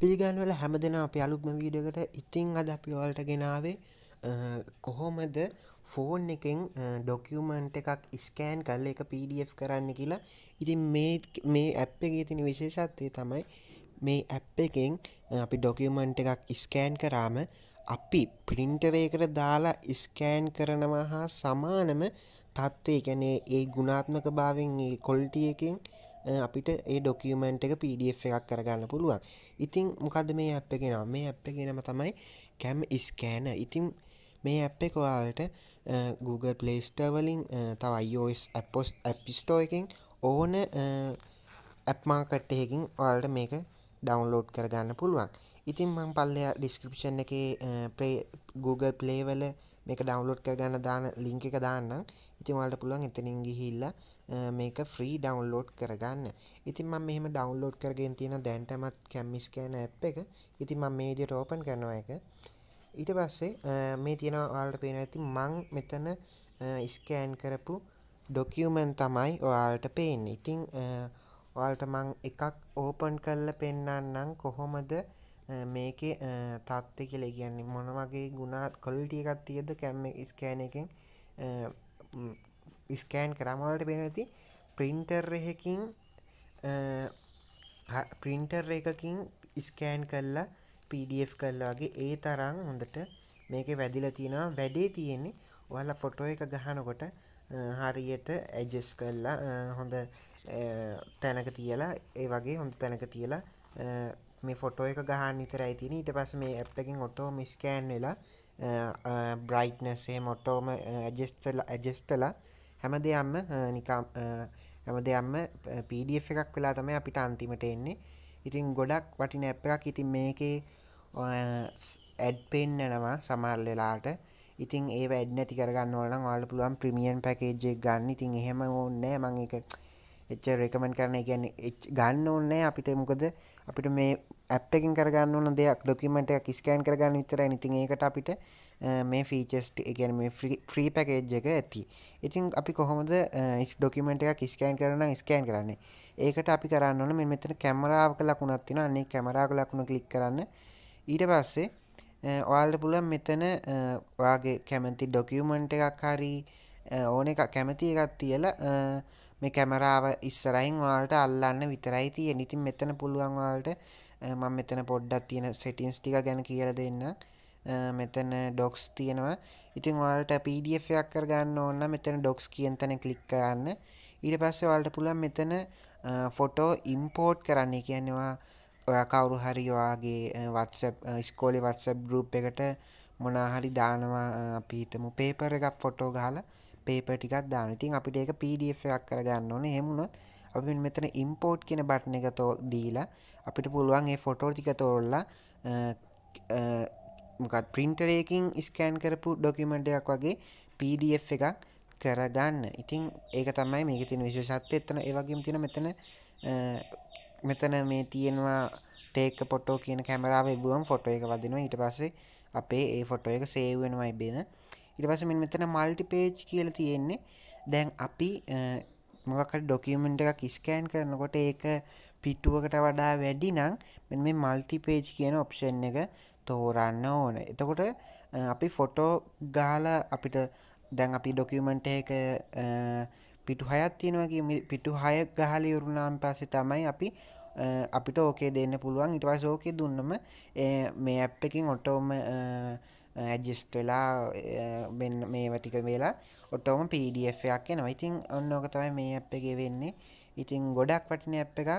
පිළිගන්වල හැම දෙෙන අප අලුත්ම වීඩකට ඉතිං අද අපි ඔවල්ට ගෙනාවේ කොහොමද ෆෝන් එකෙන් ඩොකියමන්ට එකක් ස්කෑන් කල්ල එක පඩF කරන්න කියලා ඉතින් මේ ඇප් එක තින විශේෂත්වය තමයි මේ ඇප් එකෙන් අපි ඩොකියමන්ට් එකක් ස්කෑන් කරාම අපි පිරින්ටරේකට දාලා ස්කෑන් කරනවා හා සමානම තත්ත්වය ගැනේ ඒ ගුණාත්මක භාවෙන් ඒ කොල්ටිය එකෙන් අපිට ඒ ඩොකියමන්ට් එක පඩF එකක් කරගන්න පුළුවන් ඉතිං මොකද මේ ඇප් එකෙන මේ ඇප් එකෙනම තමයි කැම් ස්කෑන ඉතිං මේ ඇප් එක ඔයාලට Google පලේස්ටවලින් තවයිෝස් ඇපොස් ඇපිස්ටෝ එකෙන් ඕන ඇප්මාකට්ටයකින් ඔයාලට මේක ඩවන්ලෝඩ් කරගන්න පුළුවන් ඉතින් මං පල්ලයා ඩිස්ක්‍රපෂන් එක පේ Google පලේවල මේක ඩවන්ලෝඩ් කරගන්න දාන ලිංක එක දාන්නම් ඉතින්වලට පුළුවන් එතනින් ගිහිල්ල මේක ෆ්‍රී ඩවන්ලෝඩ් කරගන්න ඉතින් මම මෙහෙම ඩවන්ලෝඩ් කරගෙන තියෙන දැන්ටමත් කැම්මිස් කෑන ඇ් එක ඉතින් මම මේ විදියට ඕපන් කරනවා එක ඊට පස්සේ මේ තියෙන ඔයාලට පේන ඇති මං මෙතන ස්කෑන් කරපු ඩොකියමන් තමයි ඔයාලට පේන්න ඉතිං ඔයාලට මං එකක් ඕපන් කරල පෙන්න්නන්නම් කොහොමද මේකේ තත්ත කෙළෙ කියන්නේ මොන වගේ ගුණාත් කොල්ටියකත් තියද කැම්ම ස්කෑන එකෙන් ස්කෑන් කරමවලට පෙනති පින්ටර් එහෙකින් පින්ටර් එකකින් ස්කෑන් කල්ලා පඩF කල්ලාගේ ඒ තරම් හොඳට මේක වැදිල තියෙනවා වැඩේ තියෙන්නේ ඔයාලා ෆොටෝ එක ගහනකොට හරියට ඇජස් කල්ලා හොඳ තැනක තියලා ඒ වගේ හොඳ තැනක තියලා මේ ෆොටෝ එක ගහන් විතරයි තින ඊට පස් මේ ඇ්පකින් ඔටෝ මිස්කෑන් වෙලා බ්‍රයිට්නසේ මොටෝම ඇජස්ටල ඇජස්ටලා හැම දෙයම්ම නිකා හැම දෙයම්ම පඩF එකක් වෙලා තම අපිට අන්තිමට එන්නේ ඉතින් ගොඩක් වටින ඇප් එකක් ඉතින් මේකේ ඇඩ්පෙන්න්නනවා සමල්ලලාට ඉතින් ඒ වැඩ නැති කරගන්න ඕන වාල පුළුවන් ප්‍රමියන් පැකේජ්ජෙක් ගන්න ඉතින් එහෙම ඕන්නෑ මං එක එච්ච රෙකමෙන්ට කරන ගැන ගන්න ඕන්නෑ අපිට මොකද අපිට මේ ඇප්කින් කරගන්න ඕන දෙයක් ඩොකිමට කිස්කෑන් කරගන්න විතර නිතින් ඒකට අපිට මේ ෆීචස්ට එකන මේ ්‍රී පැකේජ් එක ඇති ඉතින් අපි කොහොමද ස් ඩොකිමට එක කිස්කෑන් කරන ස්කෑන් කරන්නේ ඒකට අපි කරන්න ඕන මෙ මෙතන කැමරාවක ලකුණත්තින අන්නේ කැමරාග ලකුණ කලික් කරන්න ඊට පස්සේ ඔයාල්ට පුළන් මෙතන වගේ කැමති ඩොකියමන්ට එකක් හරි ඕන එක කැමති එකත් තියල මේ කැමරාව ඉස්සරයින් වාලට අල්ලන්න විතරයි තිය නිතින් මෙතන පුළුවන්වාලට මං මෙතන පොඩ්ඩක් තියෙන සෙටියන්ස් ටික ගැන කියල දෙන්න මෙතන ඩොක්ස් තියෙනවා ඉතින් වාලට පඩF එකක් කරගන්න ඕන්න මෙතන ඩොක්ස් කියන්තන කලික් කරන්න ඊට පස්සේ වාලට පුළන් මෙතන ෆොටෝ ඉම්පෝට් කරන්නේ කියන්නවා ඔයා කවුරු හරි ඔයාගේ වත්සැප් ස්කෝලි වත්සැප් ගරුප් එකට මොනාහරි දානවා අපිහිතමු පේපර එකක් ෆොටෝ ගහල පේපටිකක් දාන ඉතින් අපිට ඒක පඩFයක් කරගන්න ඕන හෙමුණොත් අපි මෙතන ඉම්පෝට් කියෙන බට්න එක තෝ දීලා අපිට පුළුවන් ඒ ෆොටෝ ටික තෝරල්ලා මොකත් පින්ටරයකින් ස්කෑන් කරපු ඩොකිමටයක් වගේ පඩF එකක් කරගන්න ඉතින් ඒක තමයි මේක තින විශෂත්ය එතන ඒවගේම තින මෙතන මෙතන මේ තියෙනවා ටේක පොටෝ කියන කැමරාව එබුවම් ෆොටෝ එක වදිනවා ඊට පස්සේ අපේ ඒ ෆොටෝ එක සේවෙනවයි බෙන ඉට පස මෙ මෙතන මල්ටි පේජ් කියල තියෙන්නේ දැන් අපි මොකකට ඩොකමෙන්ට් එක කිස්කෑන් කරනකොට ඒක පිටුවකට වඩා වැඩි නම් මෙ මේ මල්ටිපේජ් කියන ඔප්ෂන් එක තෝරන්න ඕන එතකොට අපි ෆොටෝ ගාල අපිට දැන් අපි ඩොකමෙන්ට් එක පිටු හයත් තියෙනවගේ පිටු හය ගහල යුරුණාම් පස්සේ තමයි අපි අපිට ඕකේ දෙන්න පුළුවන් ඉට පස් ඕකේ දුන්නම මේ ඇප් එකින් ඔටෝම ඇජිස්ට වෙලා මෙන්න මේ වටික වෙලා ඔටෝම පඩFයක් එනවා ඉතින් ඔන්නෝක තමයි මේ අප් එක වෙන්නේ ඉතින් ගොඩක් වටින අප් එකක්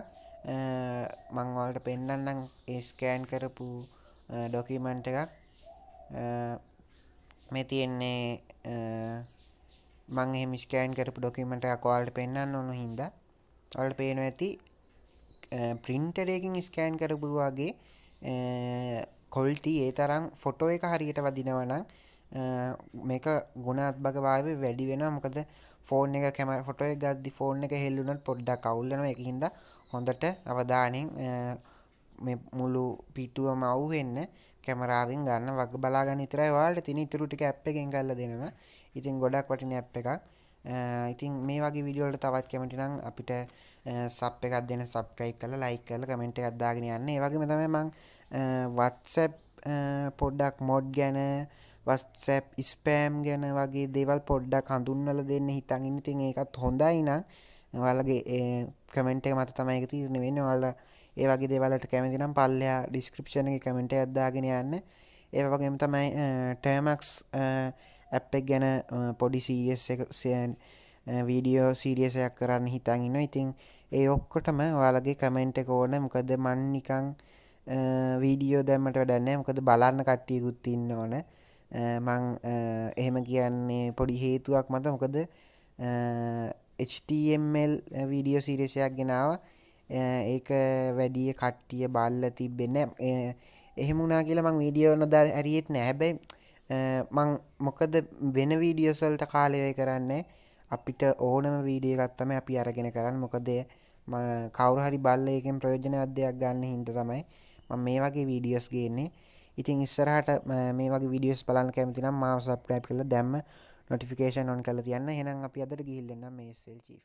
මංවලට පෙන්ඩන්නම් ඒස්කෑන් කරපු ඩොකිමන්ට එකක් මේ තියෙන්නේ මං එහම ස්කෑන් කරපු ඩොකිමට කෝල්ට පෙන්න්න ඕනු හින්ද ඔල්ට පේනු ඇති පින්ටරයකින් ස්කෑන් කරපු වගේ කොල්ටි ඒ තරම් ෆොටෝ එක හරියට වදිනවනම් මේක ගුණත් භගවාාව වැඩි වෙන මොකද ෆෝන් එක කැම ෆොටෝ ගද්දි ෆෝන් එක හෙල්ලුනට පොඩ්ඩ කවුල්ලන එකහින්ද හොඳට අවධානෙන් මුළු පිටුව මව්වෙන්න කැමරාවෙන් ගන්න වග බලාගන්න ඉතරයි වාලට තිනි තුරුටික ඇප් එකෙන් කල්ල දෙනවා ඉතින් ගොඩක් වටින ඇ් එකක් ඉතින් මේ වගේ විඩියෝලට තවත් කැමටිනම් අපිට සප් එකක් දෙන සබ්ට්‍රයි කල ලයි කල කමෙන්ට අත්දාගෙන යන්න වගේ තම මං වත්සැප් පොඩ්ඩක් මොඩ් ගැන වත්සැප් ස්පෑම් ගැන වගේ දේවල් පොඩ්ඩක් හඳුන්නල දෙන්න හිතන් ඉතින් ඒකත් හොඳයි නම් වලගේ කමෙන්ටේ මත තමයි තිරණ වෙන්න වල්ල ඒ වගේ දෙවලට කැමති නම් පල්ලයා ඩිස්ක්‍රපෂණ කමෙන්ට අදදාගෙන යන්න ඒ වගේම තමයි ටෑමක්ස් ඇප්පෙක් ගැන පොඩි සීරියස් එක සයන් වීඩියෝ සීරියසයක් කරන්න හිතන්ඉන්න ඉතිං ඒ ඔක්කොටම වලගේ කමෙන්ට ඕන මොකද මන්නිකං වීඩියෝ දැමට වැඩන්නේ මොකද බලන්න කට්ටියකුත්තින්න ඕන මං එහෙම කියන්නේ පොඩි හේතුවක් මත මොකද HTML වීඩියෝ සිරේෂයක් ගෙනාව ඒක වැඩිය කට්ටිය බල්ල තිබෙන එහෙමුණනා කියලමං වීඩියෝ නොද ඇරියෙත් නෑබැයි මං මොකද වෙන වීඩියෝසල්ට කාලයය කරන්නේ අපිට ඕනම වීඩිය ගත්තම අපි අරගෙන කරන්න මොකදේ කවරු හරි බල්ලයකෙන් ප්‍රයෝජන අධ්‍යයක් ගන්න හින්ද තමයි ම මේ වගේ වීඩියෝස් ගේන්නේ ඉතින් ඉස්සරහට මේ වගේ විඩියස් බලන්න කැමතිනම් මාව සබ්‍රයි් කළ දැම්ම නොටිෆිකේෂන් ඔන් කල තියන්න හෙනම් අපි අදට ගිහිල්ලන්න මේ සෙල් චී